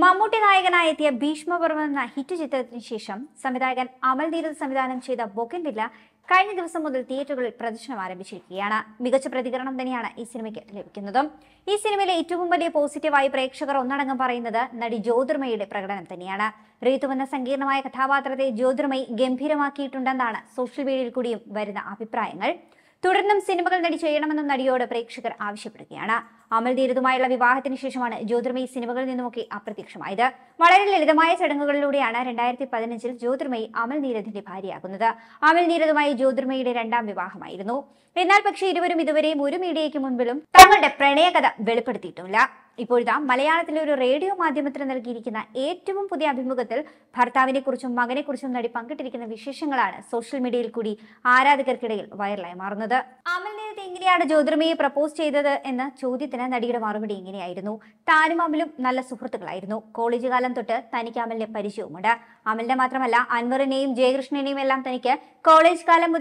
മമ്മൂട്ടി നായകനായി എത്തിയ ഭീഷ്മപർവം എന്ന ഹിറ്റ് ചിത്രത്തിന് ശേഷം സംവിധായകൻ അമൽ നീരത് സംവിധാനം ചെയ്ത ബൊക്കിൻ വില്ല കഴിഞ്ഞ ദിവസം മുതൽ തിയേറ്ററുകളിൽ പ്രദർശനം ആരംഭിച്ചിരിക്കുകയാണ് മികച്ച പ്രതികരണം തന്നെയാണ് ഈ സിനിമയ്ക്ക് ലഭിക്കുന്നത് ഈ സിനിമയിലെ ഏറ്റവും വലിയ പോസിറ്റീവായി പ്രേക്ഷകർ ഒന്നടങ്കം പറയുന്നത് നടി ജ്യോതിർമയുടെ പ്രകടനം തന്നെയാണ് റീതു സങ്കീർണമായ കഥാപാത്രത്തെ ജ്യോതിർമയി ഗംഭീരമാക്കിയിട്ടുണ്ടെന്നാണ് സോഷ്യൽ മീഡിയയിൽ കൂടിയും വരുന്ന അഭിപ്രായങ്ങൾ തുടർന്നും സിനിമകൾ നടി ചെയ്യണമെന്നും നടിയോട് പ്രേക്ഷകർ ആവശ്യപ്പെടുകയാണ് അമൽ ധീരതുമായുള്ള വിവാഹത്തിന് ശേഷമാണ് ജ്യോതിർമയി സിനിമകളിൽ നിന്നുമൊക്കെ അപ്രത്യക്ഷമായത് വളരെ ലളിതമായ ചടങ്ങുകളിലൂടെയാണ് രണ്ടായിരത്തി പതിനഞ്ചിൽ ജ്യോതിർമയി അമൽ നീരദിന്റെ ഭാര്യയാകുന്നത് അമൽ നീരദുമായി ജ്യോതിർമയുടെ രണ്ടാം വിവാഹമായിരുന്നു എന്നാൽ പക്ഷേ ഇരുവരും ഇതുവരെയും ഒരു മീഡിയയ്ക്ക് മുൻപിലും തങ്ങളുടെ പ്രണയകഥ വെളിപ്പെടുത്തിയിട്ടില്ല ഇപ്പോഴത്തെ മലയാളത്തിലെ ഒരു റേഡിയോ മാധ്യമത്തിന് നൽകിയിരിക്കുന്ന ഏറ്റവും പുതിയ അഭിമുഖത്തിൽ ഭർത്താവിനെ കുറിച്ചും മകനെ കുറിച്ചും നടി പങ്കിട്ടിരിക്കുന്ന വിശേഷങ്ങളാണ് സോഷ്യൽ മീഡിയയിൽ കൂടി ആരാധകർക്കിടയിൽ വൈറലായി മാറുന്നത് അമൽ നേരത്തെ എങ്ങനെയാണ് ജ്യോതിർമയെ പ്രപ്പോസ് ചെയ്തത് എന്ന ചോദ്യത്തിന് ചോദ്യത്തിന് നടിയുടെ മറുപടി ഇങ്ങനെയായിരുന്നു താനും അമലും നല്ല സുഹൃത്തുക്കളായിരുന്നു കോളേജ് കാലം തൊട്ട് തനിക്ക് അമലിനെ പരിചയവുമുണ്ട് അമലിനെ മാത്രമല്ല അൻവറിനെയും ജയകൃഷ്ണനെയും എല്ലാം തനിക്ക് കോളേജ് കാലം മുതൽ